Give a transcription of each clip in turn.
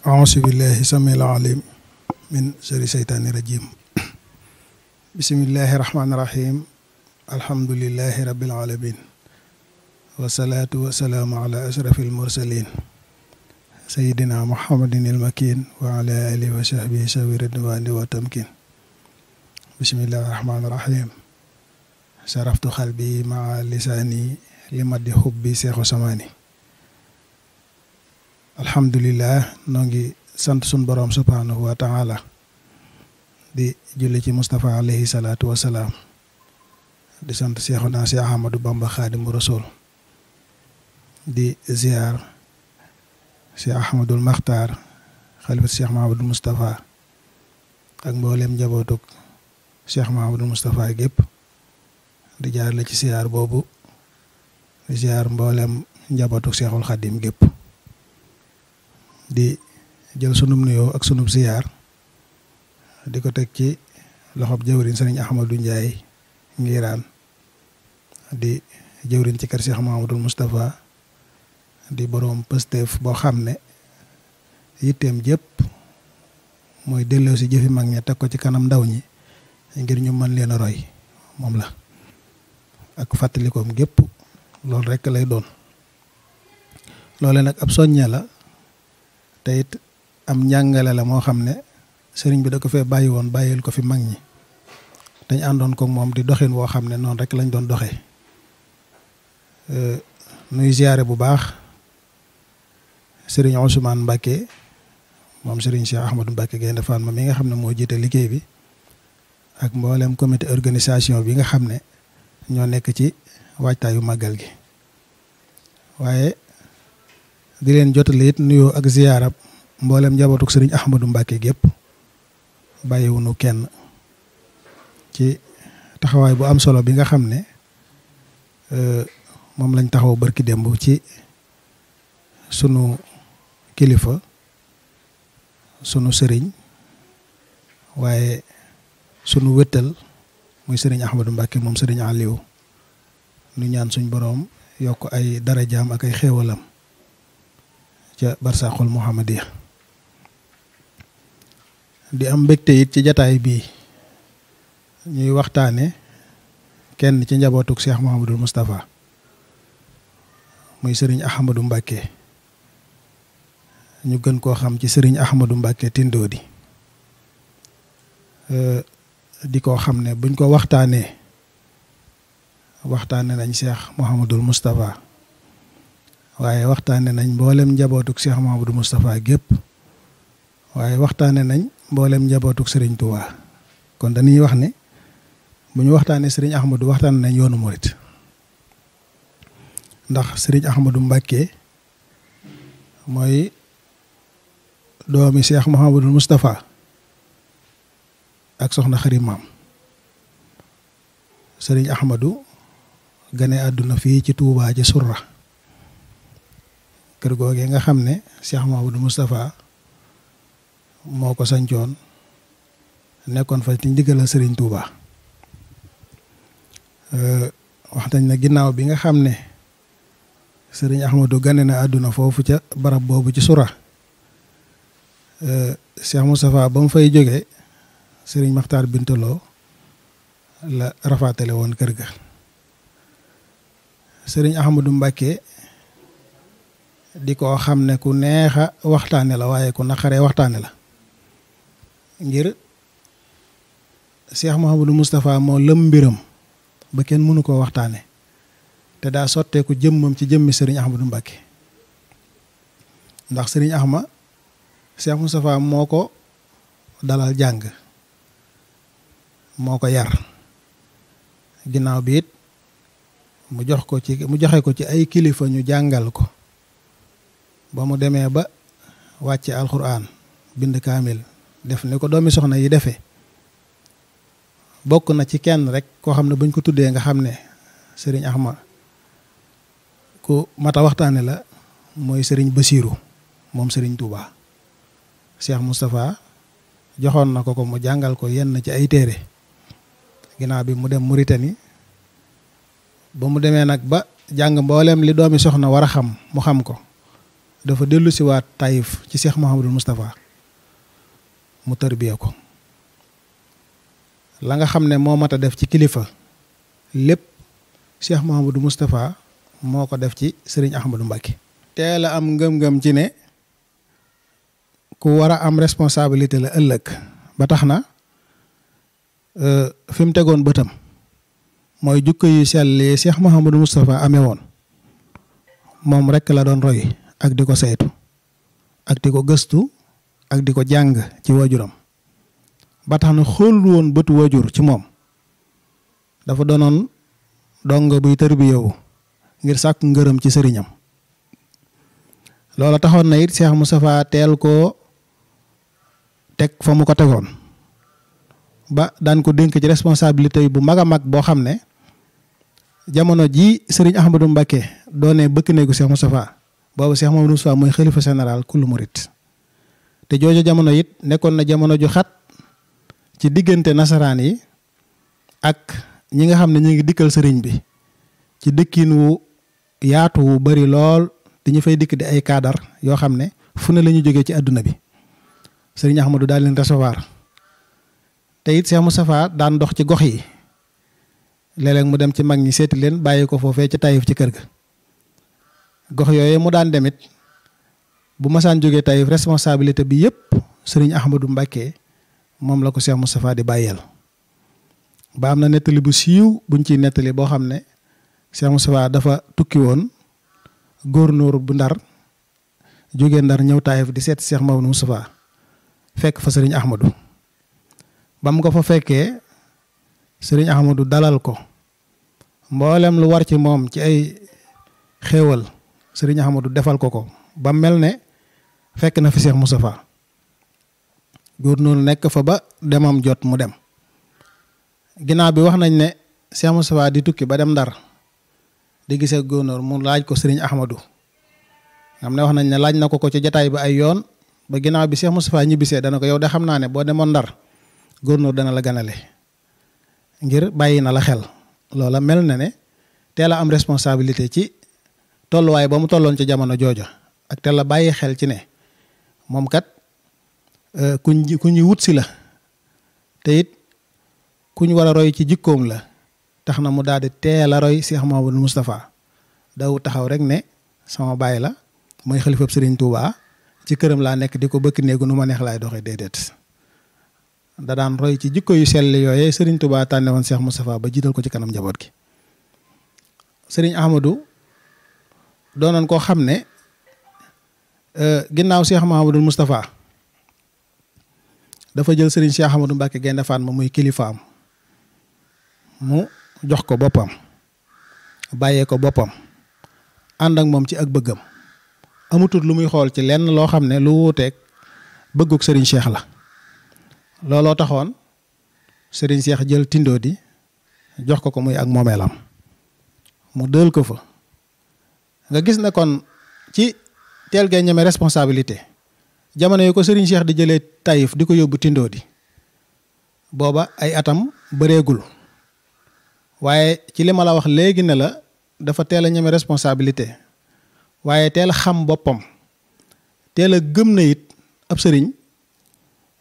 أعوذ بالله السميع العليم من شر الشيطان الرجيم بسم الله الرحمن الرحيم الحمد لله رب العالمين والصلاة والسلام على أشرف المرسلين سيدنا محمد المكين وعلى آله وصحبه سوي الدوان والتمكين بسم الله الرحمن الرحيم شرفت قلبي مع لساني لمد حبي شيخ سماني Alhamdulillah noo ngi sant sun borom subhanahu wa taala di julli ci mustafa alayhi salatu wa salam di sant Seexuna Seex Ahmadu Bamba khadim rasul di ziar Seex Ahmadul makhtar khalifa cheikh mahamoud Mustafa ak mbollem njabootug cheikh mahamoud Mustafa gip di jaar la ci ziar bobu ziar mbollem njabootug cheikhul khadim gep di jël sunum nuyoo ak sunum siyaar di ko teg ci loxob jëwriñ sëriñ Ahmadou Ndiaye Ngiraan di jëwriñ ci kër Cheikh Mahamadul di boroom pësteef boo xam ne yitteem jëpp mooy delloo si jëfi mag ña teg ko ci kanam ndaw ñi ngir ñu mën leen roy moom la ak fàttalikoom gépp loolu rekk lay doon loole nag ab soññe la te am njàngale la moo xam ne sëriñ bi da ko fee bàyyi woon bàyyil ko fi mag ñi dañ àndoon ko moom di doxin woo xam ne noonu rek lañ doon doxee nuy ziyaare bu baax sëriñ Ousmane Mbacke moom sëriñ Cheikh Ahmadou Mbacke Gaynde Fatma mi nga xam ne moo jiite liggéey bi ak mbooleem comité organisation bi nga xam ne ñoo nekk ci waajtaayu màggal gi waaye di leen jotale it nuyoo ak ziyaarab mboolem njabootuk sëriñ Ahmadou Mbacke gépp bàyyiwunu kenn ci taxawaay bu am solo bi nga xam ne euh, moom lañ taxaw barki démb ci sunu kilifa sunu sëriñ waaye sunu wëttal muy sëriñ Ahmadou Mbacke moom sëriñ Aliou nu ñaan suñ boroom yokk ay darajaam ak ay xéewalam ca barsaqul muhammadiyah di am mbégte yit ci nyi bi ñuy waxtane kenn ci njabotuk Cheikh Mouhamadul Mustafa muy serigne Ahmadou Mbake ñu gën ko xam ci serigne Ahmadou mbake Tindodi di ko xam ne buñ ko waxtane waxtane nañ Cheikh Mouhamadul Mustafa waye waxtane nañ mbollem njabotuk Cheikh Mamadou mustapha gep waye waxtane nañ mbollem njabotuk Serigne Touba kon dañuy wax ne buñu waxtane Serigne Ahmadou waxtane nañ yoonu mourid ndax Serigne Ahmadou Mbacké moy doomi Cheikh Mouhamadou mustapha ak soxna Serigne Ahmadou gane aduna fi ci Touba ci kër googee nga xam ne Cheikh Mouhamadou Moustapha moo ko sancoon nekkoon fa ci ndigal Serigne Touba euh, wax nañ na ginnaaw bi nga xam ne Serigne Ahmadou gane na àdduna foofu ca barab boobu ci sura euh, Cheikh Moustapha ba mu fay jóge sëriñ Makhtar Bintaloo la rafaatale woon kër ga Serigne Ahmadou Mbacke di ko xam ne ku neexa waxtaane la waaye ku naqaree waxtaane la ngir Cheikh Mouhamadou Moustapha moo lëm mbiram ba kenn mënu koo waxtaane te daa sotteeku jëmmam ci jëmmi sëriñ du Mbacke ndax sëriñ Ahma Cheikh Moustapha moo ko dalal jàng moo ko yar ginnaaw bi mu jox ko ci mu joxe ko ci ay kilifa ñu jàngal ko ba mu demee ba wàcce alxuraan bind kaamil def ni ko doomi soxna yi defee bokk na ci kenn rek koo xam ne buñ ko tuddee nga xam ne sëriñ mata waxtaane la mooy sëriñ Basiiru moom sëriñ Touba. Cheikh mustapha joxoon na ko ko mu jàngal ko yenn ci ay téere ginnaaw bi mu dem Mauritanie ba mu demee nag ba jàng mbooleem li doomi soxna war xam mu xam ko dafa delu ci wat taif ci Cheikh Mouhamadul mustafa mu tarbiya ko la nga xamne ne mata def ci kilifa lepp Cheikh Mouhamadul mustafa moko def ci Serigne Ahmadou mbake teela am ngeum ngeum ci ne ku wara am responsabilité la ëllëg ba taxna euh fim tegon tegoon bëtam mooy jukko yu sell yi Cheikh Mouhamadou mustafa amee woon moom la don roy ak diko ko saytu ak diko ko ak diko ko ci wajuram ba tax na xool won bëtu wajur ci mom dafa donon dong buy terbiyew ngir sak ngeureum ci serignam lola taxon na it Cheikh mustafa tel ko tek famu ko tegon ba dan ko denk ci responsabilité bu maga mag bo xamne jamono ji serigne Ahmadou mbake doone bëkk ko Cheikh mustafa boobu Cheikh Mamadou Moussa mooy xalifa général kullu rit te jooju jamono it nekkoon na jamono ju xat ci diggante nasaraan yi ak ñi nga xam ne ñu ngi dikkal sëriñ bi ci dëkkin wu yaatu wu bari lool dañu fay dikk di ay kaadar yoo xam ne fu ne la jógee ci àdduna bi sëriñ Ahmadou daal leen recevoir te it mu Moustapha daan dox ci gox yi léeg mu dem ci mag ñi seeti leen bàyyi ko foofee ci Taïf ci kër ga. gox yooyu mu daan demit bu masaan jógee Taïf responsabilité bi yëpp sëriñ Ahmadou Mbacké moom la ko Cheikh Moustapha di bàyyeel ba am na nettali bu siiw buñ ciy nettali boo xam ne Cheikh Moustapha dafa tukki woon góor góornóor bu ndar jógee ndar ñëw Taïf di seet Cheikh Maodo Moustapha fekk fa sëriñ Ahmadou ba mu ko fa fekkee sëriñ Ahmadou dalal ko mboolem lu war ci moom ci ay xéewal sëriñ Ahmadou defal ko ko ba mel ne fekk na fi Cheikh Moustapha góor noonu nekk fa ba demam jot mu dem ginnaaw bi wax nañ ne Cheikh Moustapha di tukki ba dem Ndar di gisee góor mu laaj ko sëriñ Ahmadou xam ne wax nañ ne laaj na ko ko ci jataay ba ay yoon ba ginnaaw bi Cheikh Moustapha ñibbisee dana ko yow de xam naa ne boo demoon Ndar góor dana la ganale ngir bàyyi na la xel loola mel na ne teel am responsabilité ci tolluwaay ba mu tolloon ca jamono jooja ak te la bàyyi xel ci ne moom kat euh, kuñ ku ñu wut si la te it kuñ war a roy ci jikkoom la tax na mu daal di teel a roy Cheikh Mouhamadou Moustapha daw taxaw rek ne sama baay la mooy xalifab Serigne Touba ci këram laa nekk di ko bëkk néegu nu ma neex laay doxee déedéet da daan roy ci jikko yu sell yooyee Serigne Touba tànne woon Cheikh Moustapha ba jiital ko ci kanam njaboot gi Serigne Ahmadou doonoon koo xam ne euh, ginnaaw Cheikh Mahamadul Moustapha dafa jël Serigne Cheikh Amadou Mbacke Gaynde Fatma muy kilifaam mu jox ko boppam bàyyee ko boppam ànd ak moom ci ak bëggam amutut lu muy xool ci lenn loo xam ne lu wuuteeg bëgguk sëriñ Cheikh la looloo taxoon sëriñ Cheikh jël tindoo di jox ko ko muy ak moomeelam mu dël ko fa. nga gis na kon ci teel gay ñame responsabilité jamono yu ko Serigne Cheikh di jëlee taif di yobbu tindo di boba ay atam bëreegul waye ci li ma la wax léegi ne la dafa teel ñame responsabilité waye teel xam bopam na it ab serigne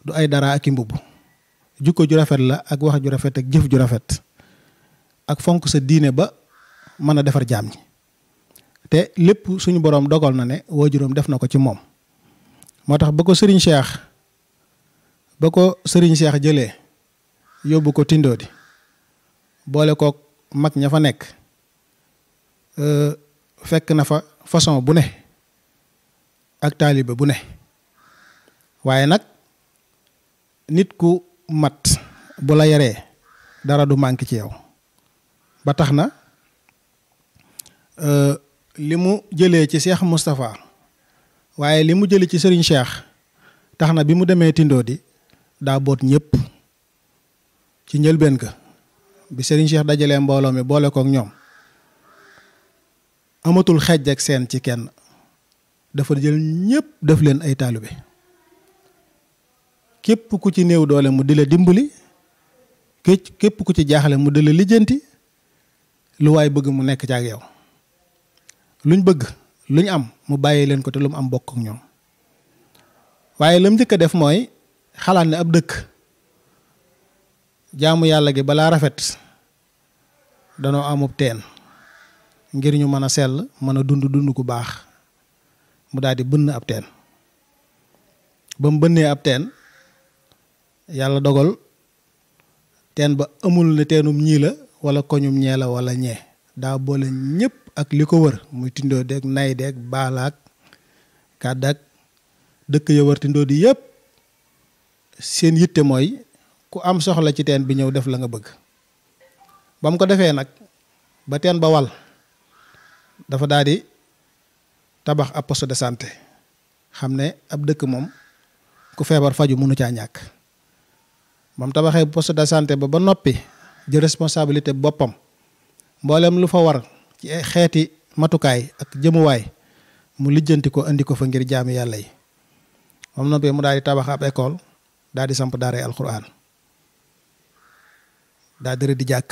du ay dara ak i Juko jukko ju rafet la ak wax ju rafet ak jëf ju rafet ak fonk sa diine ba mana defar jamni te lépp suñu borom dogal na ne juróom def na ko ci moom moo tax ba ko sëriñ Cheikh ba ko sëriñ Cheikh jëlee yóbbu ko tindoo Tindoodi boole kook mag ña fa nekk euh, fekk na fa façon bu ne ak taalibe bu ne waaye nag nit ku mat bu la yaree dara du mànk ci yow ba tax na euh, li mu jëlee ci Cheikh Moustapha waaye li mu jëlee ci Serigne Cheikh tax na bi mu demee tindoo di daa boot ñëpp ci njëlbeen ka bi Serigne Cheikh dajalee mbooloo mi boole kook ñoom amatul xejj ak seen ci kenn dafa jël ñëpp def leen ay taalibe képp ku ci néew doole mu di la dimbali képp ku ci jaaxle mu di la lijjanti lu waay bëgg mu nekk ci ak yow. luñ bëgg luñ am mu bàyyi leen ko te lu mu am bokk ak ñoom waaye la njëkk a def mooy xalaat ne ab dëkk jaamu yàlla gi balaa rafet danoo amub teen ngir ñu mën a sell mën a dund dund ku baax mu daal di bënn ab teen ba mu bënnee ab teen yàlla dogal teen ba amul ne teenum ñii la wala koñum ñee la wala ñee daa boole ñépp ak li ko wër muy tindoo deeg nay deeg baalaak kàddak dëkk ya wër tindoo di seen yitte mooy ku am soxla ci teen bi ñëw def la nga bëgg bam ko defee nag ba teen ba wal dafa daal tabax ab poste de santé xam ab dëkk moom ku feebar faju mënu caa ñàkk bam mu tabaxee poste de santé ba ba noppi jël responsabilité boppam lu fa war ci xeeti matukaay ak jëmuwaay mu lijjanti ko andi ko fa ngir jaami yàlla yi moom noppee mu daal di tabax ab école daal di samp daaray alquran daal di rëdd jàkk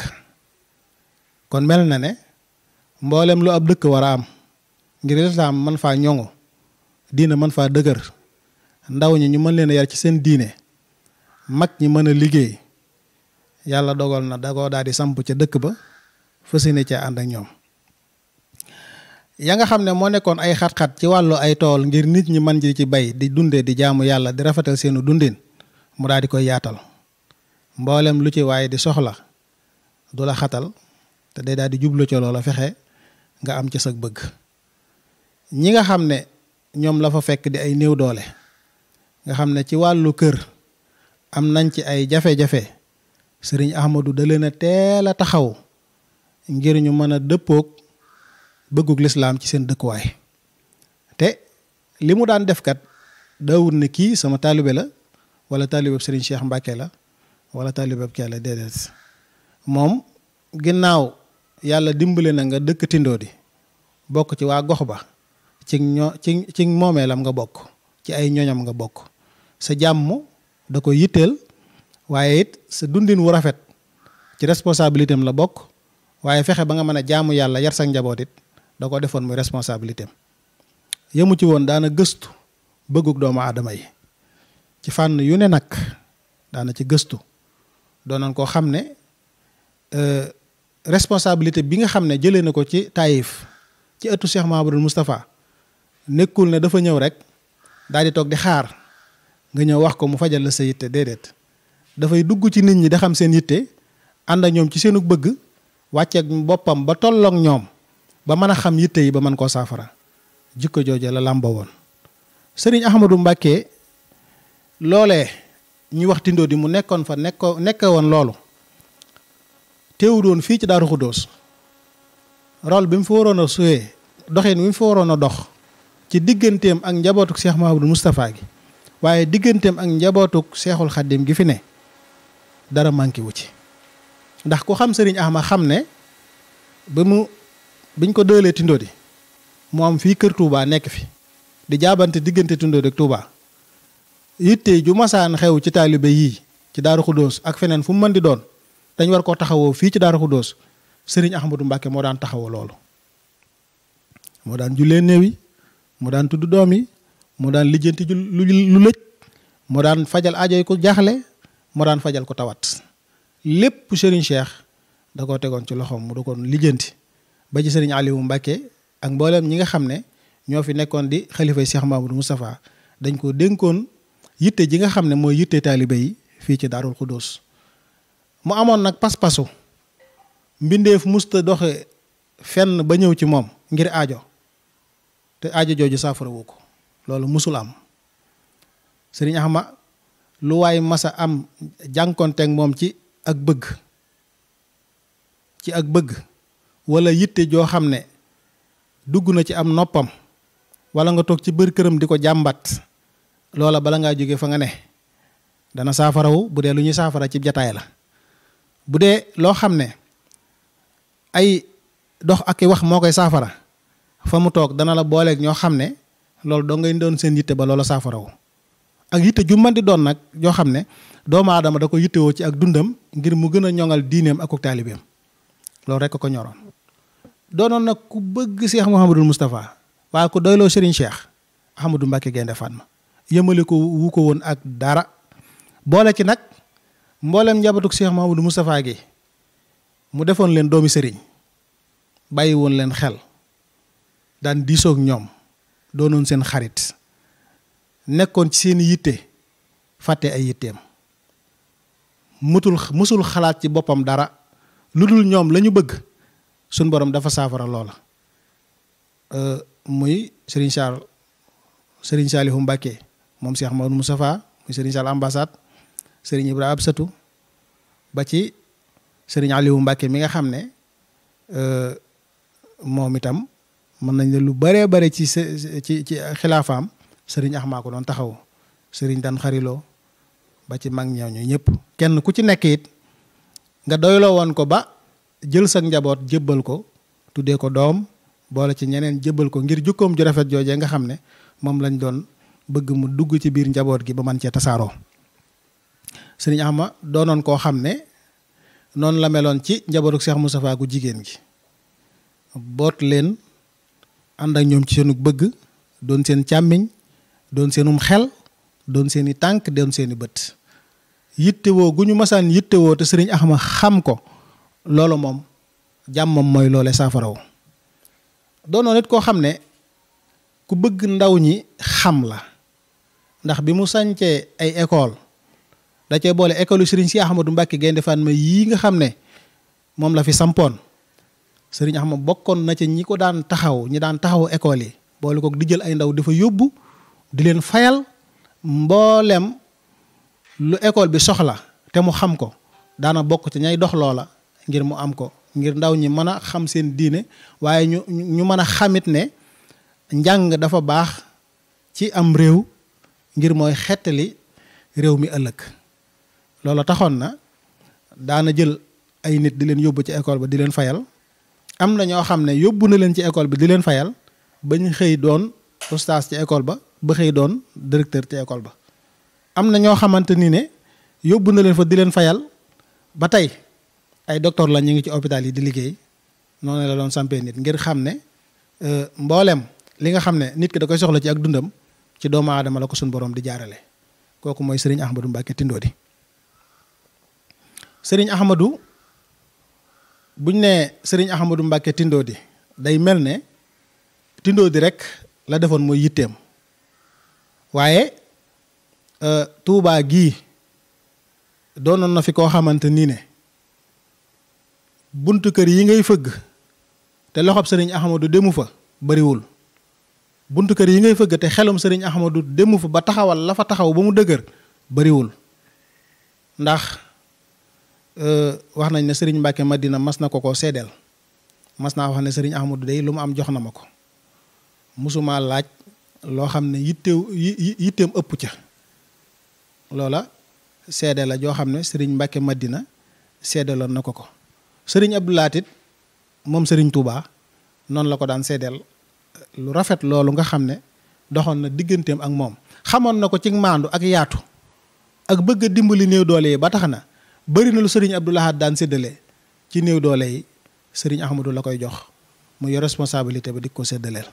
kon mel na ne mboolem lu ab dëkk am ngir man faa ñoŋu diine man faa dëgër ndaw ñi ñu mën leen yar ci seen diine mag ñi mën a liggéey yàlla dogol na da koo daal di samp ca dëkk ba fas yéene ànd ak ñoom ya nga xam ne moo nekkoon ay xat-xat ci wàllu ay tool ngir nit ñi mën ji ci bay di dundee di jaamu yàlla di rafetal seenu dundin mu daal di koy yaatal mboolem lu ci waaye di soxla du la xatal te day daal di jublu ca loola fexe nga am ca sa bëgg ñi nga xam ne ñoom la fa fekk di ay néew doole nga xam ne ci wàllu kër am nañ ci ay jafe-jafe sëriñ Ahmadou da leen a teel a taxaw ngir ñu mën a dëppook bëggug l'islam ci seen dëkkuwaay te li mu daan def kat dawul ne kii sama taalibe la wala taalibeeb Serigne Cheikh Mbacke la wala taalibeeb kee la déedéet moom ginnaaw yàlla dimbale na nga dëkk tindoo di bokk ci waa gox ba ci ñoo ci ci moomeelam nga bokk ci ay ñoñam nga bokk sa jàmm da ko yitteel waaye it sa dundin wu rafet ci responsabilité am la bokk waaye fexe ba nga mën jaamu yàlla yar sa njaboot da ko defoon muy responsabilité am ci woon daana gëstu bëggug doomu aadama yi ci fànn yu ne nag daana ci gëstu doonoon koo xam ne euh, responsabilité bi nga xam ne jëlee na ko ci Taïf ci ëttu Cheikh Mahamadul mustapha nekkul ne dafa ñëw rek daal di toog di xaar nga ñëw wax ko mu fajal la sa yitte déedéet dafay dugg ci nit ñi da xam seen yitte ànd ak ñoom ci seenu bëgg wàcceek boppam ba tolloog ñoom ba mën a xam yitte yi ba mën koo saafara jikko jooje la làmba woon sëriñ Ahmadou Mbàkke loolee ñuy waxtindoo di mu nekkoon fa nekko nekke woon loolu teewu doon fii ci Daaru Xuddoos rôle bi mu fa waroon a suyee doxin bi mu fa waroon a dox ci digganteem ak njabootuk Cheikh Mahamadou gi waaye digganteem ak njabootuk Cheikhul gi fi ne dara manqué wu ci ndax ku xam sëriñ Ahmad xam ne ba mu biñ ko dëlee Tindodi mu am fii kër tuubaa nekk fi di jaabante diggante Tindodi ak tuubaa yitte ju masaan xew ci taalibe yii ci Daaru Xuddoos ak feneen fu mu mën di doon dañ war koo taxawoo fii ci Daaru Xuddoos sëriñ Ahmadou Mbacke moo daan taxawoo loolu. moo daan jullee néew yi moo daan tudd doom yi mu daan lijjanti lu lëj moo daan fajal aajo yi ko jaaxle moo daan fajal ko tawat lépp sëriñ Cheikh da koo tegoon ci loxoom mu da koon lijjanti. ba ci sëriñ Aliou Mbacke ak mboolem ñi nga xam ne ñoo fi nekkoon di xalifay Cheikh Mamadou Moustapha dañ ko dénkoon yitte ji nga xam ne mooy yitte taalibe yi fii ci Daarul Xuddoos mu amoon nag pas-pasu mbindeef musta doxe fenn ba ñëw ci moom ngir aajo te aajo jooju saafarawu ko loolu musul am sëriñ Axma lu waay masa am jànkonteeg moom ci ak bëgg ci ak bëgg wala yitte joo xam ne dugg na ci am noppam wala nga toog ci bër këram di ko jàmbat loola bala ngaa jóge fa nga ne dana saafarawu bu dee lu ñuy saafara ci jataay la bu dee loo xam ne ay dox ak wax moo koy saafara fa mu toog dana la booleek ñoo xam ne loolu doo ngay doon seen yitte ba loola saafarawu ak yitte ju mën doon nag joo xam ne doomu aadama da ko yittewoo ci ak dundam ngir mu gën a ñoŋal diineem ak taalibeem loolu rek ko ñoroon doonoon nag ku bëgg Cheikh Mouhamadul Moustapha waaye ku doyloo Serigne Cheikh Ahmadou Mbacke Gaynde Fatma yëmale ko wu ko woon ak dara boole ci nag mboolem njabatuk Cheikh Mouhamadul Moustapha gi mu defoon leen doomi Serigne bàyyi woon leen xel daan diisoog ñoom doonoon seen xarit nekkoon ci seen yitte fàtte ay yitteem mëtul mësul xalaat ci boppam dara lu dul ñoom lañu bëgg suñ boroom dafa saafara loola muy Serigne Sall Serigne Saliou Mbacké moom Cheikh Maodo Moustapha muy Serigne Sall ambassade Serigne Ibrahima Absatou ba ci Serigne Aliou Mbacké mi nga xam ne euh, moom itam mën nañ ne lu bëree bëri ci ci ci xilaafaam Serigne Axmaa ko doon taxaw Serigne Dan Xarilo ba ci mag ñooñu ñëpp kenn ku ci nekk it nga doyloo woon ko ba. jël sa njaboot jébbal ko tuddee ko doom boole ci ñeneen jébbal ko ngir jukkoom ju rafet joojee nga xam ne moom lañ doon bëgg mu dugg ci biir njaboot gi ba man cee tasaaroo sëriñ Axma doonoon koo xam ne noonu la meloon ci njabootu Cheikh Moustapha jigéen gi boot leen ànd ak ñoom ci seenu bëgg doon seen càmmiñ doon seenum xel doon seeni tànk doon seeni bët yittewoo gu ñu masaan yittewoo te sëriñ Axma xam ko loolu moom jàmmam mooy loole saafaraw doonoo nit koo xam ne ku bëgg ndaw ñi xam la ndax bi mu sañcee ay école da cee boole école yu sëriñ si Ahmadou Mbàkke fan ma yii nga xam ne moom la fi sampoon sëriñ Ahmadu bokkoon na ci ñi ko daan taxaw ñi daan taxaw école yi boole ko di jël ay ndaw dafa yóbbu di leen fayal mboolem lu école bi soxla te mu xam ko daana bokk ci ñay dox loola ngir mu am ko ngir ndaw ñi mëna xam seen diine waaye ñu ñu mëna xamit ne njàng dafa baax ci am réew ngir mooy xettali réew mi ëllëg loolu taxoon na daana jël ay nit di leen yóbbu ci école ba di leen fayal am na ñoo xam ne yóbbu na leen ci école bi di leen fayal bañ ñu xëy doon ustaas ci école ba ba xëy doon directeur ci école ba am na ñoo xamante ni ne yóbbu na leen fa di leen fayal ba ay docteur la ñu ngi ci hôpital yi di liggéey noonu la doon sampee nit ngir xam ne euh, mbooleem li nga xam ne nit ki da koy soxla ci ak dundam ci doomu aadama la ko suñ boroom di jaarale kooku mooy sëriñ Ahmadou Mbacke Tindodi Serigne buñ nee Serigne Ahmadou Mbacke Tindodi day mel ne tindoo di rek la defoon mooy yitteem waaye euh, Touba gii doonoon na fi koo xamante nii ne. buntu kër yi ngay fëgg te loxob sëriñ Ahmadou demu fa bariwul buntu kër yi ngay fëgg te xelum sëriñ Ahmadou demu fa ba taxawal la fa taxaw ba mu dëgër bariwul ndax eh, wax nañ ne sëriñ Mbacke Madina mas na ko koo seedeel mas naa wax ne sëriñ Ahmadou day lu mu am jox na ma ko musuma laaj loo xam ne yittew yitteem ëpp ca loola seede la joo xam ne sëriñ Madina seedeloon na ko ko sëriñ Abdou Lahat moom sëriñ Touba noonu la ko daan seedeel lu rafet loolu nga xam ne doxoon na digganteem ak moom xamoon na ko ci maandu ak yaatu ak bëgg a dimbali néew doole yi ba tax na bëri na lu sëriñ Abdou Lahat daan séddale ci néew doole yi sëriñ Ahmadou la koy jox mu yor responsabilité ba di ko séddaleel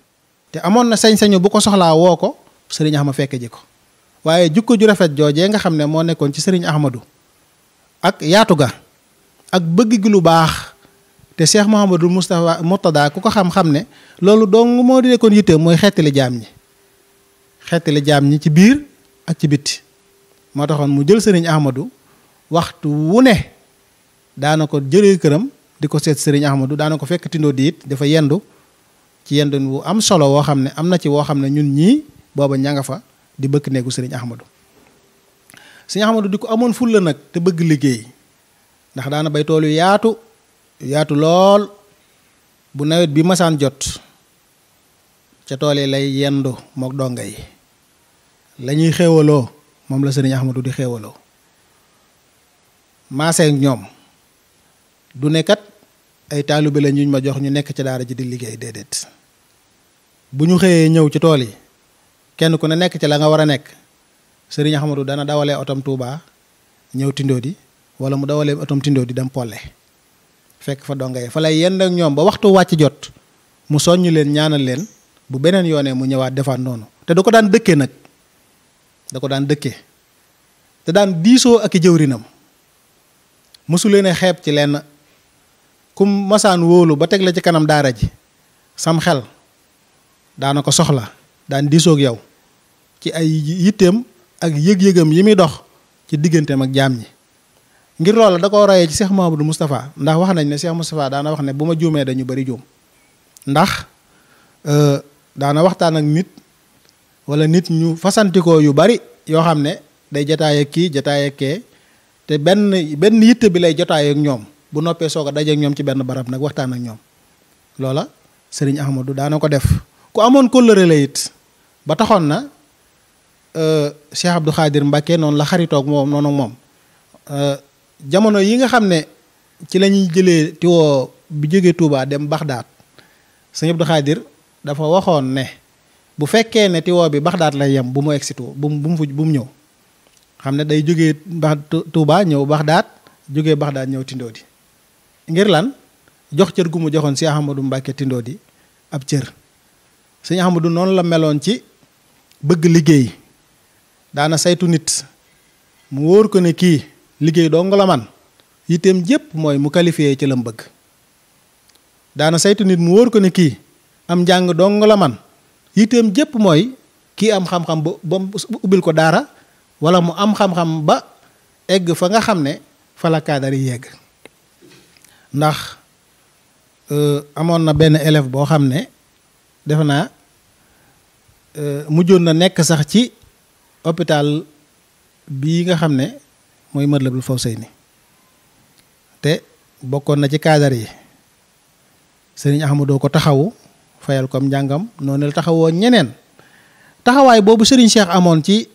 te amoon na sañ-sañu bu ko soxlaa woo ko sëriñ Ahmadou fekke ji ko waaye jukko ju rafet joojee nga xam ne moo nekkoon ci sëriñ Ahmadou ak yaatu ga ak bëgg gi lu baax te Cheikh Mouhamadul Moustapha Murtada ku ko xam-xam ne loolu dong moo di nekkoon yitteem mooy xeetali jaam ñi xeetali jaam ñi ci biir ak ci bitti moo taxoon mu jël sëriñ Ahmadou waxtu wu ne daana ko jëlee këram di ko seet sëriñ Ahmadou daana ko fekk tindoo di dafa yendu ci yendu wu am solo woo xam ne am na ci woo xam ne ñun ñii booba ña nga fa di bëkk neegu sëriñ Ahmadou sëriñ Ahmadou di ko amoon fulla nag te bëgg liggéey ndax daana bay tool yu yaatu yaatu lool bu nawet bi masaan jot ca tool yi lay yendu mook donga yi lañuy xéewaloo moom la sëriñ Ahmadu di xéewaloo maaseeg ñoom du kat ay taalibe la ñu ma jox ñu nekk ci daara ji di liggéey déedéet bu ñu xëyee ñëw ci tool yi kenn ku ne nekk ci la nga war nekk sëriñ dana dawalee otam Tuuba ñëw Tindodi wala mu dawaleem otoom tindoo di dem polle fekk fa donga yi fa lay yend ak ñoom ba waxtu wàcc jot mu soññ leen ñaanal leen bu beneen yoonee mu ñëwaat defaat noonu te da ko daan dëkke nag da ko daan dëkke te daan diisoo ak i jëwrinam mësuleene xeeb ci lenn kum masaan wóolu ba teg la ci kanam daara ji sam xel daana ko soxla daan diisoog yow ci ay yitteem ak yëg-yëgam yi muy dox ci digganteem ak jaam yi ngir loola da koo royee ci Cheikh Mahamadou Moustapha ndax wax nañ ne seex Moustapha daana wax ne bu ma juumee dañu bari juum ndax euh, daana waxtaan ak nit wala nit ñu fasantikoo yu bari yoo xam ne day jotaay ak kii jotaay ak kee te benn benn yitte bi lay jotaay ak ñoom bu noppee soog a dajeek ñoom ci benn barab nag waxtaan ak ñoom loola sëriñ Ahmadou daana ko def ku amoon kóllëre la it ba taxoon na euh, Cheikh Abdou Khadir Mbacke noonu la xaritoog moom noonu moom euh, jamono yi nga xam ne ci la jëlee tiwo bi jógee Touba dem Baxdaat sëñ Abdou Khadir dafa waxoon ne bu fekkee ne tiwo bi Baxdaat lay yem bu mu egsi bu mu bu mu bu mu ñëw xam ne day jógee ba Touba ñëw Baxdaat jógee Baxdaat ñëw di ngir lan jox cër gu mu joxoon si Ahmadou Mbacke di ab cër sëñ Ahmadou noonu la meloon ci bëgg liggéey daana saytu nit mu wóor ko ne kii. liggéey doo nga la yitteem jépp mooy mu qualifié ci lam bëgg daana saytu nit mu wóor ko ne kii am njàng doo nga man yitteem jëpp mooy kii am xam-xam ba ubbil ko daara wala mu am xam-xam ba egg fa nga xam ne fa la kaadar yegg ndax euh, amoon na benn élève boo xam ne defe naa euh, mujjoon na nekk sax ci hôpital bii nga xam ne mooy Matlabul Fawzayni te bokkoon na ci cadre yi sëriñ Ahmadou ko taxawu fayal ko njàngam noonu la taxawoo ñeneen taxawaay boobu sëriñ Cheikh amoon ci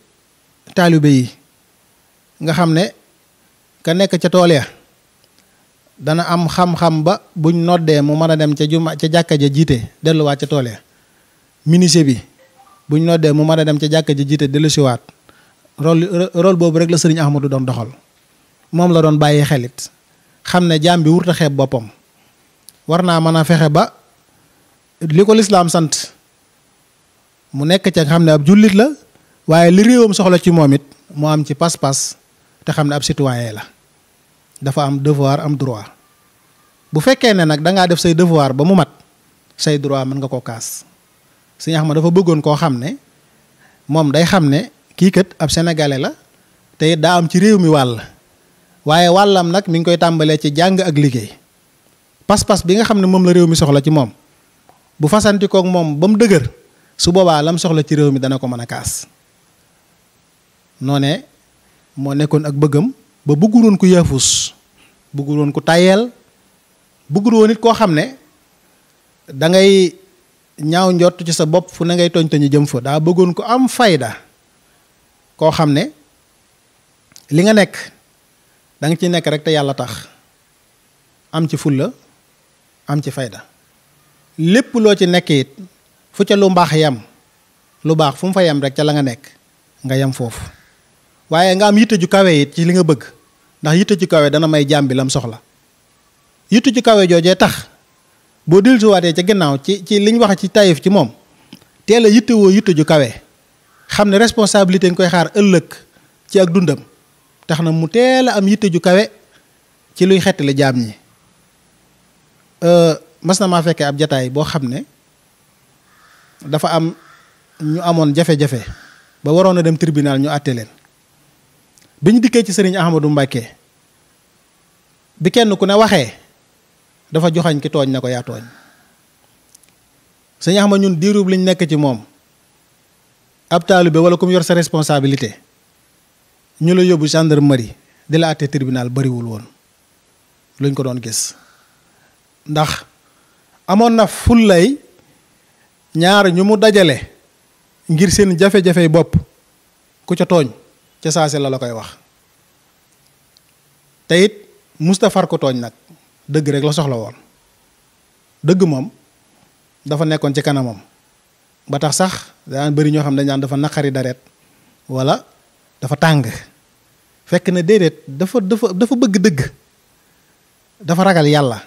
taalibe yi nga xam ne ka nekk ca tool ya dana am xam-xam ba buñ noddee mu mën a dem ca juma ca jàkka ja jiite delluwaat ca tool ya ministre bi buñ noddee mu mën a dem ca jàkka ja jiite dellusiwaat rôle rôle boobu rek la serigne Ahmadou don doxal mom la don baye xelit xamne jam bi wurta xeeb boppam war naa ba liko l'islam sante sant mu nek ci xamne ab julit la waye li rewum soxla ci momit mu am ci pas-pas te xamne ab citoyen la dafa am devoir am droit bu fekke ne nak da nga def say devoir ba mu mat say droit man nga ko kaas serigne ahmadou dafa beggone ko xamne mom day xamne kii kat ab sénégalais la tey daa am ci réew mi wàll waaye wàllam nag mi ngi koy tàmbalee ci jàng ak liggéey pas-pas bi nga xam ne moom la réew mi soxla ci moom bu fasanti koog moom ba mu dëgër su boobaa lam soxla ci réew mi dana ko mën a kaas noo ne moo nekkoon ak bëggam ba bugguloon ku yaafus bëgguloon ku tayeel bëgguloon nit koo xam ne dangay ngay ñaaw njott ci sa bopp fu na ngay toñ toñu jëm fa daa bëggoon ko am fayda koo xam ne li nga nekk danga nga ci nekk rek te yàlla tax am ci fulla am ci fayda lépp loo ci nekk it fu ca lu mbaax yam lu baax fu mu fa yem rek ca la nga nekk nga yem foofu waaye nga am yitte ju kawe it ci li nga bëgg ndax yitte ju kawe dana may jaam bi lam soxla yitte ju kawe joojee tax boo dellusiwaatee ca ginnaaw ci ci liñ wax ci tayif ci moom teel a yitte woo yitte ju kawe xam ne responsabilité nga koy xaar ëllëg ci ak dundam tax na mu teel a am yitte ju kawe ci luy xettali jaam ñi euh, mas na maa fekkee ab jataay boo xam ne dafa am ñu amoon jafe-jafe ba waroon a dem tribunal ñu àtte leen bi ñu dikkee ci sëriñ du Mbacke bi kenn ku ne waxee dafa joxañ ki tooñ na ko yaa tooñ sëriñ Ahmad ñun diirub liñ nekk ci moom ab taalibe wala ku mu yor sa responsabilité ñu la yóbbu gendarmerie di la àtte tribunal bariwul woon luñ ko doon gis ndax amoon na fullay ñaar ñu mu dajale ngir seen jafe-jafe bopp ku ca tooñ ca saase la la koy wax te it Mustafar ko tooñ nag dëgg rek la soxla woon dëgg moom dafa nekkoon ci kanamam ba tax sax daan bëri ñoo xam dañ naan dafa naqari daret wala dafa tàng fekk na déedéet dafa dafa dafa bëgg dëgg dafa ragal yàlla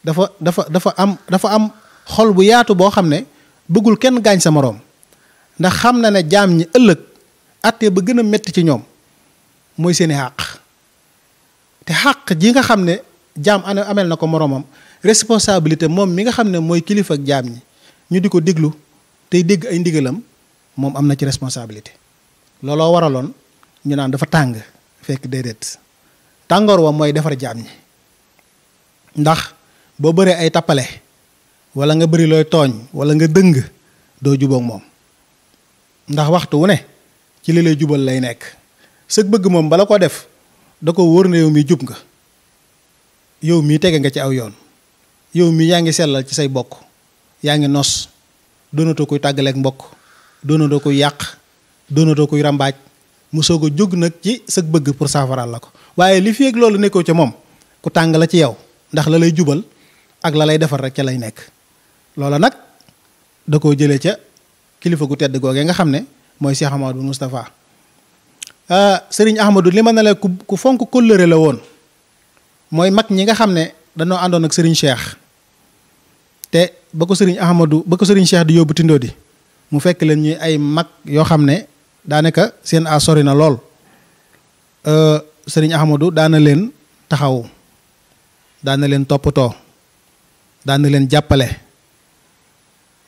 dafa dafa dafa am dafa am xol bu yaatu boo xam ne bëggul kenn gaañ sa moroom ndax xam na ne jaam ñi ëllëg àtte ba gën a metti ci ñoom mooy seeni xàq te xàq ji nga xam ne jaam ameel na ko moroomam responsabilité moom mi nga xam ne mooy kilifa ak jaam ñi ñu di ko déglu tay dégg ay ndigalam moom am na ci responsabilité looloo waraloon ñu naan dafa tàng fekk déedéet tàngoor wa mooy defar jaam ñi ndax boo bëree ay tappale wala nga bëri looy tooñ wala nga dëng doo jubóog moom ndax waxtu wu ne ci li lay jubal lay nekk sëg bëgg moom bala ko def da ko wóor na yow mi jub nga yow mii tege nga ci aw yoon yow mii yaa ngi sellal ci say bokk yaa ngi nos doonatoo koy tàggaleek mbokk doonatoo koy yàq doonatoo koy ràmbaaj mu soog a jóg nag ci sa bëgg pour saafaraal la ko waaye li fi ak loolu nekkoo ca moom ku tàng la ci yow ndax la lay jubal ak la lay defar rek ca lay nekk loola nag da koo jëlee ca kilifa gu tedd googee nga xam ne mooy Cheikh Ahmadou Moustapha ah, sëriñ Ahmadou li ma ne la ku fonk kóllëre la woon mooy mag ñi nga xam ne danoo àndoon ak sëriñ Cheikh te ba ko serigne Ahmadou ba ko serigne Cheikh di yóbbu tindo di mu fekk leen ñuy ay mag yo xamne ne naka seen a sori na lool euh, serigne Ahmadou na leen taxaw daana leen da na leen jappalé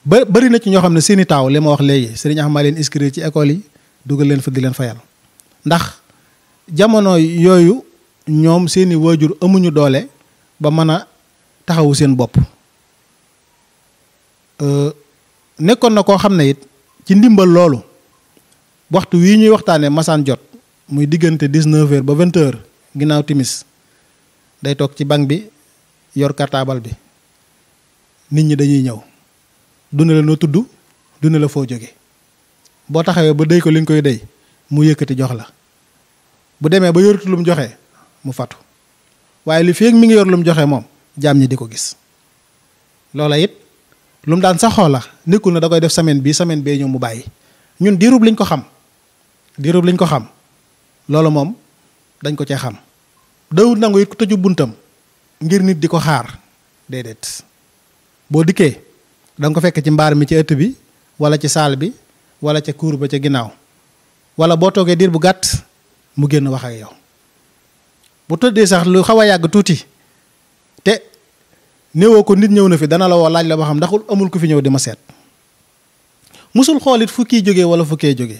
ba bari na ci ño xamne ne seeni taaw li ma wax léegi serigne Ahmad leen inscrire ci école yi dugal leen fa di leen fayal ndax jamono yoyu ñom seeni wajur amuñu doole ba mëna taxawu seen bop Euh, nekkoon na koo xam ne it ci ndimbal loolu waxtu wii ñuy waxtaanee masaan jot muy diggante dix-neuf heures ba vingt heures ginnaaw timis day toog ci banc bi yor cartable bi nit ñi dañuy ñëw du la noo tudd du la foo jóge boo taxawee ba déy ko li nga koy déy mu yëkkati jox la bu demee ba yoratu lu joxe mu fattu waaye li feeg mi ngi yor lu joxe moom jaam ñi di ko gis loola it lu mu daan saxoo la nekkul na da koy def semaine bi semaine bee ñëw mu bàyyi ñun diirub liñ ko xam diirub liñ ko xam loolu moom dañ ko cee xam dawut nangu it ku tëju buntam ngir nit di ko xaar déedéet boo dikkee da ko fekk ci mbaar mi ci ëtt bi wala ci saal bi wala ca kuur ba ca ginnaaw wala boo toogee diir bu gàtt mu génn wax ak yow bu tëddee sax lu xaw a yàgg tuuti néewoo ko nit ñëw na fi dana la woo laaj la ba xam ndaxul amul ku fi ñëw di ma seet musul xool it fu kii jógee wala fu kee jógee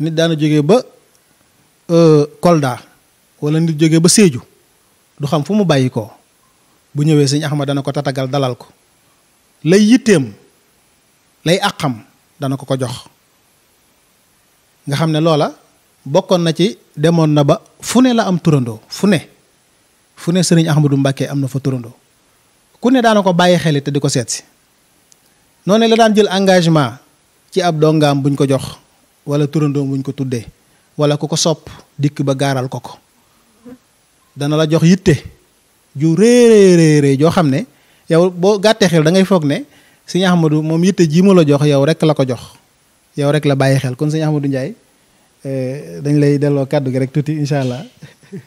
nit daana jógee ba euh, Kolda walla nit jógee ba Sédhiou du xam fu mu bàyyi ko bu ñëwee sëñ Axma dana ko tatagal dalal ko lay yitteem lay àqam dana ko ko jox nga xam ne loola bokkoon na ci demoon na ba fu ne la am turandoo fu ne fu ne sëriñ Ahmadou Mbàkke am na fa turandoo ku ne daana ko bàyyi xel te di ko seet si noonu la daan jël engagement ci ab dongaam buñ ko jox wala turandoom buñ ko tuddee wala ku ko sopp dikk ba gaaral ko ko dana la jox yitte ju réeréeréerée joo xam ne yow boo gàttee xel da ngay foog ne sëñ Ahmadou moom yitte ji ma la jox yow rek la ko jox yow rek la bàyyi xel kon sëñ Ahmadou Ndiaye eh, dañ lay delloo kaddu gi rek tuuti incha allah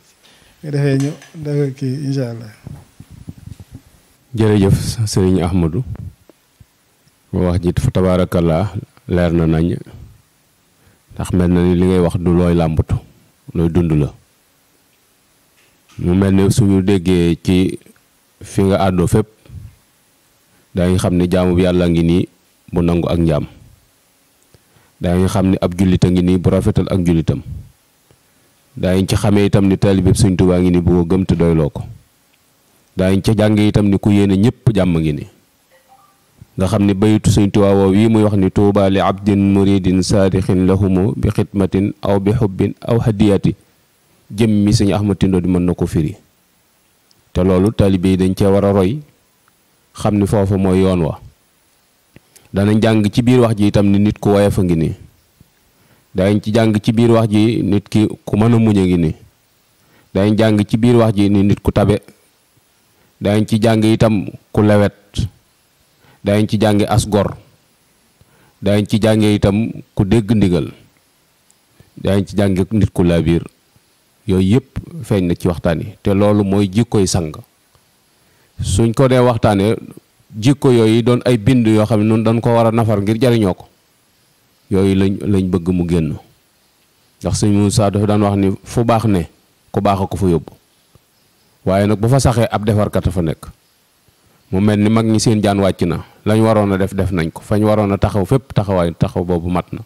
nga defee ñu dafa kii incha allah jërëjëf sëriñ Ahmadou wax ji fa tabaarakallaa leer na nañ ndax mel na ni li ngay wax du looy làmbatu looy dund la mu mel ne suñu déggee ci fi nga àddoo fépp daañu xam ne jaamu bi yàlla ngi nii bu nangu ak njaam daañu xam ne ab jullita ngi nii bu rafetal ak jullitam ci xamee itam ni taalibe Sëriñ tuba ngi nii bu ko gëm te doyloo ko daañ ca jàng itam ni ku yéene ñëpp jàmm ngi ni nga xam ni baytu Sëñ Tuubaa woow wii muy wax ni tuuba li abdin muridin saadixin lahumu bi xidmatin aw bi xubbin aw hadiyati jëm mi Sëñ Ahmad Tindo di mën na ko firi te loolu taalibe yi dañ cee war a roy xam ni foofu mooy yoon wa danañ jàng ci biir wax ji nit ku woyof ngi nii ci jàng ci biir wax ji nit ki a muñ a ngi nii daañ jàng ci biir wax ji ni nit ku tabe dañ ci jàng itam ku lewet dañ ci jànge asgor dañ ci jànge itam ku dégg ndigal dañ ci jànge nit ku labir yooyu yépp feeñ na ci waxtaan te loolu mooy jikkoy sang suñ ko dee waxtaanee jikko yooyu doon ay bind yoo xam ne noonu dañ ko war nafar ngir jariñoo ko yooyu lañ lañ bëgg mu génn ndax sëñ Moussa dafa daan wax ni fu baax ne ku baax ko waaye nag bu fa saxee ab defarkat a fa nekk mu mel ni mag ñi seen jaan wàcc na lañ waroon a def def nañ ko fañ waroon a taxaw fépp taxawaay taxaw boobu mat na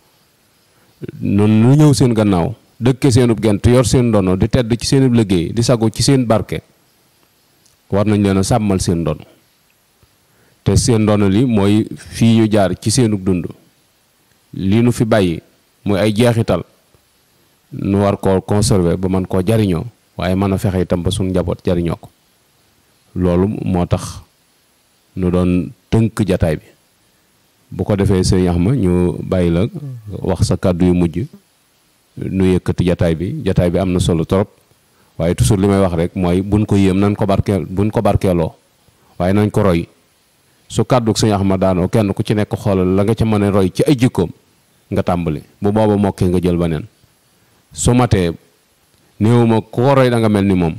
noonu lu ñëw seen gannaaw dëkke seenub gent yor seen ndono di tedd ci seenub liggéey di sago ci seen barke war nañ leen a sàmmal seen ndono te seen ndono li mooy fii ñu jaar ci seenub dund lii nu fi bàyyi muy ay jeexital nu war koo conserver ba man koo jariñoo waaye mën a fexe itam ba suñ njaboot jariñoo ko loolu moo tax nu doon tënk jataay bi bu ko defee sëñ Axma ñu bàyyi la wax sa kàddu yu mujj nu yëkkati jataay bi jataay bi am na solo trop waaye toujours li may wax rek mooy buñ ko yéem nañ ko barkeel buñ ko barkeeloo waaye nañ ko roy su kàddu sëñ Axma daanoo kenn ku ci nekk xoolal la nga ci mën roy ci ay jikkoom nga tàmbali bu booba mokkee nga jël beneen su matee néewuma ko roy danga mel ni moom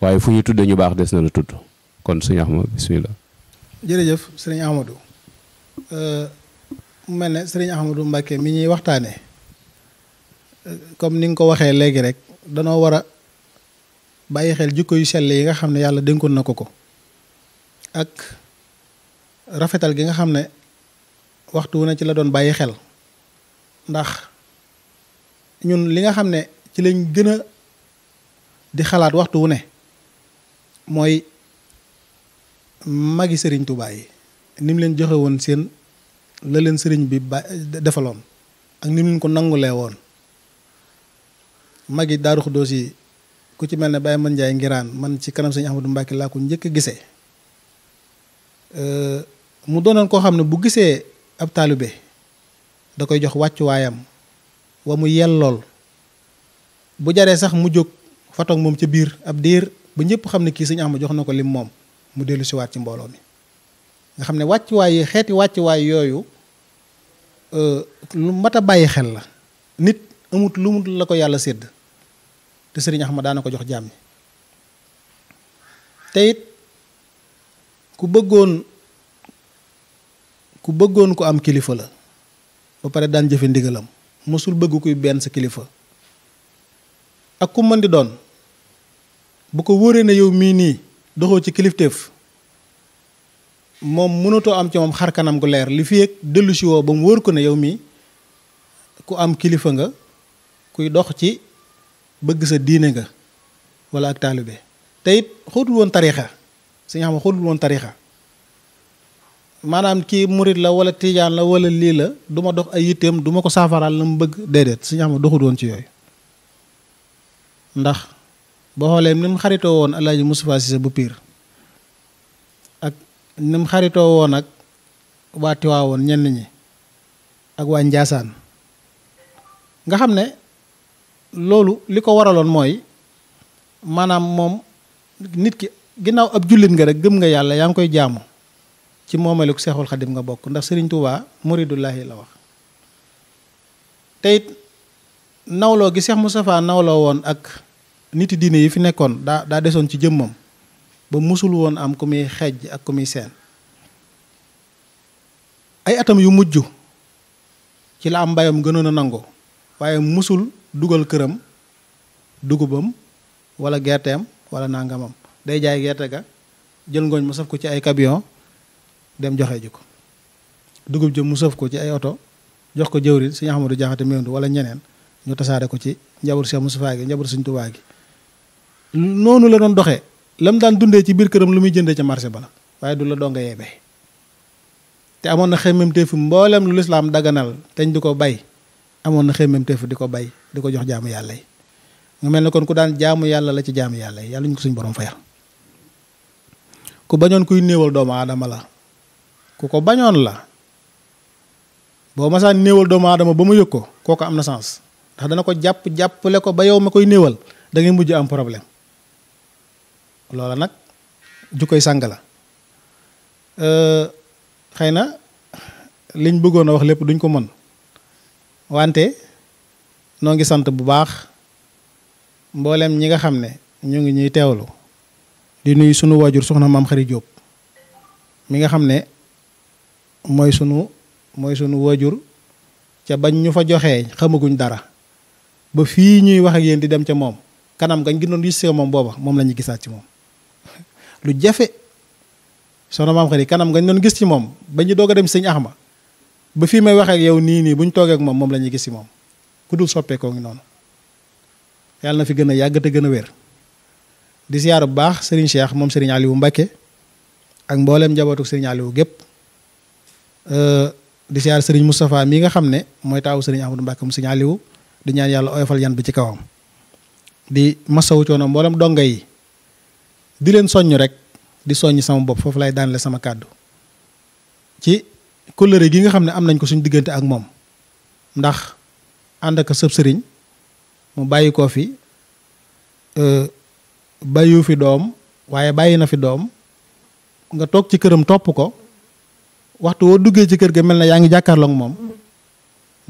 waaye fu ñu tudd ñu baax des na la tudd kon suñu wax ma bisimilah. jërëjëf sëriñ Amadou mu mel ne sëriñ Amadou Mbacke mi ñuy waxtaanee comme ni nga ko waxee léegi rek danoo war a bàyyi xel jikko yu sell yi nga xam ne yàlla dénkoon na ko ko ak rafetal gi nga xam ne waxtuwu na ci la doon bàyyi xel ndax ñun li nga xam ne ci lañ gën di xalaat waxtu wu ne mooy mag yi sëriñ Tuubaa yi ni leen joxewoon seen la leen sëriñ bi ba defaloon ak ni mu leen ko nangulee woon magi Daaru Xudoos yi ku ci mel ne Baye Man Njaay ngiraan man ci kanam sëñ Ahmadou Mbàkke laa ko njëkk a mu doonoon koo xam ne bu gisee ab taalibe da koy jox wàccuwaayam wa mu yellool bu jaree sax mu jóg fa mom moom ca biir ab diir ba ñëpp xam ne kii Ahmad jox lim mom mu dellu si waat ci mbooloo mi nga xam ne wàccuwaay yi xeeti wàccuwaay yooyu euh, lu mat xel la nit amut lu mu la ko yàlla sédd te sëriñ Ahmad daana ko jox jàmmi te ku bëggoon ku bëggoon ko am kilifa la ba pare daan jëfe ndigalam mosul bëgg kuy benn sa kilifa ak ku mën di doon bu ko wóoree ne yow mii nii doxoo ci kilifteef moom mënatoo am ci moom xar kanam gu leer li fi dellu si woo ba mu wóor ko ne yow mii ku am kilifa nga kuy dox ci bëgg sa diine nga wala ak taalibe te it woon tariixa si nga xam ne woon tariixa maanaam kii murit la wala tiijaan la wala lii la duma ma dox ay yitteem du ko saafaraal la mu bëgg déedéet si nga xam doxut woon ci yooyu ndax boo xoolee ni mu xaritoo woon El Hadj Moustapha Cissé bu piir ak ni xaritoo woon ak waa Tiwaawoon ñenn ñi ak waa Njaasaan nga xam ne loolu li ko waraloon mooy maanaam moom nit ki ginnaaw ab jullit nga rek gëm nga yàlla yaa ngi koy jaamu ci moomeelu Seexul Xadim nga bokk ndax Sëriñ Tuubaa muridullahi la wax teyit nawloo gi Seex Mustafaa nawloo woon ak nit diine yi fi nekkoon daa daa desoon ci jëmmam ba musul woon am ku muy xejj ak ku muy seen ay atam yu mujj ci la am mbayam gënoon a nangoo waaye musul dugal këram dugubam wala gerteem wala nangamam day jaay gerte ga jël ngooñ mu saf ko ci ay camion dem joxe ji ko dugub jëm mu saf ko ci ay oto jox ko jëwrin Sëriñ Ahmadu Jaxate Mbendu wala ñeneen ñu tasaare ko ci njabootu Cheikh Moustapha gi njabootu Sëriñ Tuubaa gi nonu la doon doxé lam daan dundé ci bir kërëm lu muy jëndé ci marché ba la waye du la nga yébé te amon na téfu mbolam lu l'islam daganal tañ diko ko bay amon na xémem téfu diko bay diko jox jaamu yalla yi nga melni kon ku daan jaamu yalla la ci jaamu yalla yi ñu ko suñu borom fayal ku bañon kuy néewal doomu aadama la ku ko bañon la ma sa néewal doomu aadama ba mu yëg ko amna sens ndax dana ko japp jàppale ko ba yow ma koy da ngay mujj am problème loola nag jukkoy sàng la xëy eh, na liñ bëggoon a wax lépp duñ ko mën wante noo ngi sant bu baax mboolem ñi nga xam ne ñu ngi ñuy teewlu di nuyu sunu wajur soxna mam xari Jóob mi nga xam ne mooy sunu mooy sunu wajur ca bañ ñu fa joxee xamaguñ dara ba fii ñuy wax ak yéen di dem ca moom kanam gañ gi moom booba moom la ñu gisaat ci moom lu jafe soxna maam xëri kanam nga ñu doon gis ci moom ba ñu doog a dem sëñ Axma ba fii may waxeek yow nii nii bu ñu toogee moom moom la ñuy gis ci moom ku dul soppeekoo ngi noonu yàlla na fi gën a yàgg te gën a wér. di siyaar bu baax Serigne Cheikh moom Serigne Aliou Mbacke ak mboolem njabootu Serigne Aliou gépp euh, di siyaar Serigne Moustapha mii nga xam ne mooy taawu Serigne Amadou Mbacke mu Serigne Aliou di ñaan yàlla oyofal yan bi ci kawam. di masawu coono mboolem donga yi di len soñu rek di soñu sama bop fofu lay daanale sama kàddu ci couleur gi nga xamne am nañ ko suñu digënté ak mom ndax and ak sëb sëriñ mu bayiko fi euh bayu fi dom waye bayina na fi dom nga tok ci kërëm top ko waxtu wo duggé ci kër ga melna yaangi jakarlo ak mom moom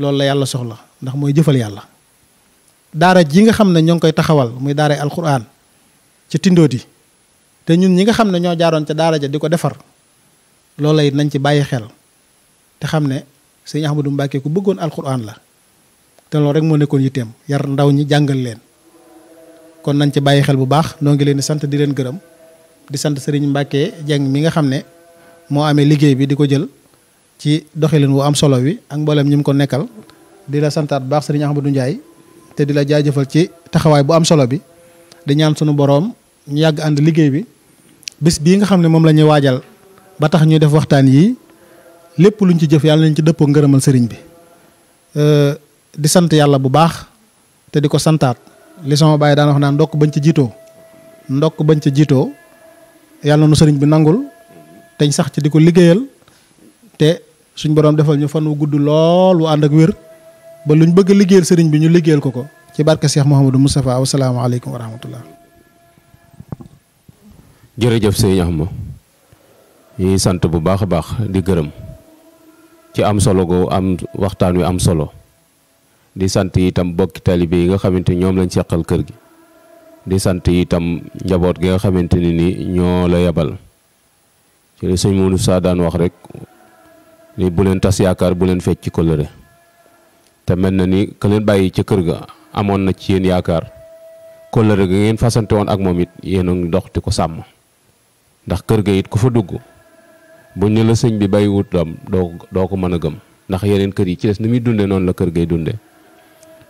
loolu la yalla soxla ndax moy jëfël yalla daara ji nga xamne ñong koy taxawal muy daara alquran ci te ñun ñi nga xam ne ñoo jaaroon ca daara ja di ko defar loola it nañ ci bàyyi xel te xam ne sëñ du Mbacke ku bëggoon alxuraan la te loolu rek moo nekkoon yitteem yar ndaw ñi jàngal leen kon nañ ci bàyyi xel bu baax noo ngi leen di sant di leen gërëm di sant sëriñ mbàkkee Dieng mi nga xam ne moo amee liggéey bi di ko jël ci doxalin wu am solo wi ak mboolem ñi mu ko nekkal di la santaat bu baax sëriñ du Ndiaye te di la jaajëfal ci taxawaay bu am solo bi di ñaan boroom ñu yàgg ànd liggéey bi. bis bi nga xamne mom lañuy la ba tax ñu def waxtaan yi lepp luñ ci jëf yalla lañ ci depp ngërëmal sëriñ bi euh, di sante yalla bu baax te diko santaat li sama baye daan wax naan ndokk bañ ci jito ndokk bañ ci jito yalla nu sëriñ bi nangul tañ sax ci diko te suñ borom defal ñu fan wu lool wu and ak wër ba luñ bëgg liggéeyal sëriñ bi ñu liggéeyal ko ko ci barke Cheikh alaykum wa rahmatullah jërëjëf sëñ Axma yi sant bu baax a baax di gërëm ci am solo go am waxtaan wi am solo di sant itam bokki taalibe yi nga xamante ñoom lañ seqal kër gi di sant itam njaboot gi nga xamante ni ñoo la yebal ci li sëñ Mounu Sa daan wax rek ni bu leen tas yaakaar bu leen fecc ci kóllëre te mel na ni ka leen bàyyi ci kër ga amoon na ci yéen yaakaar kóllëre ga ngeen fasante woon ak moom it yéen a dox di ko sàmm ndax kër ga it ku fa dugg bu ñu la sëñ bi bàyyiwut dom doo doo ko mën a gëm ndax yeneen kër yi ci des ni muy dunde noonu la kër gay dunde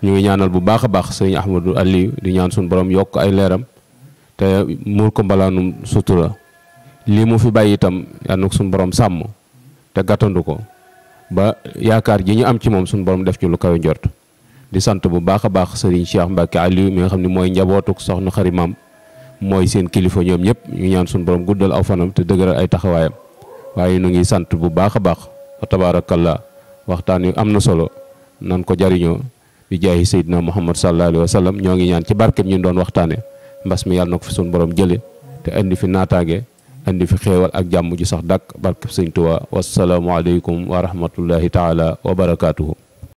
ñu ngi ñaanal bu baax a baax sëñ Ahmadou Aliou di ñaan suñu borom yokk ay leeram te muur ko mbalaanum sutura lii mu fi bàyyi itam yal na suñu borom sàmm te gàttandu ko ba yaakaar ji ñu am ci moom suñu borom def ci lu kawe njort di sant bu baax a baax sëriñ Cheikh Mbacke Aliou mi nga xam ne mooy njabootuk soxna xarimam mooy seen kilifa ñoom ñëpp ñu ñaan suñu borom guddal aw fanam te dëgëral ay taxawaayam waaye ñu ngi sant bu baax a baax wa tabaarakallaa waxtaan yu am na solo nan ko jariñoo bi jaayi Seydina Muhammad sallallahu alayhi wa sallam ñoo ngi ñaan ci barke ñu doon waxtaane mbas mi yàlla na ko fi suñu borom jële te andi fi naataange andi fi xéewal ak jàmm ju sax dàkk barkeb Sëñ Tuubaa alaykum wa rahmatullahi taala wa barakaatuhu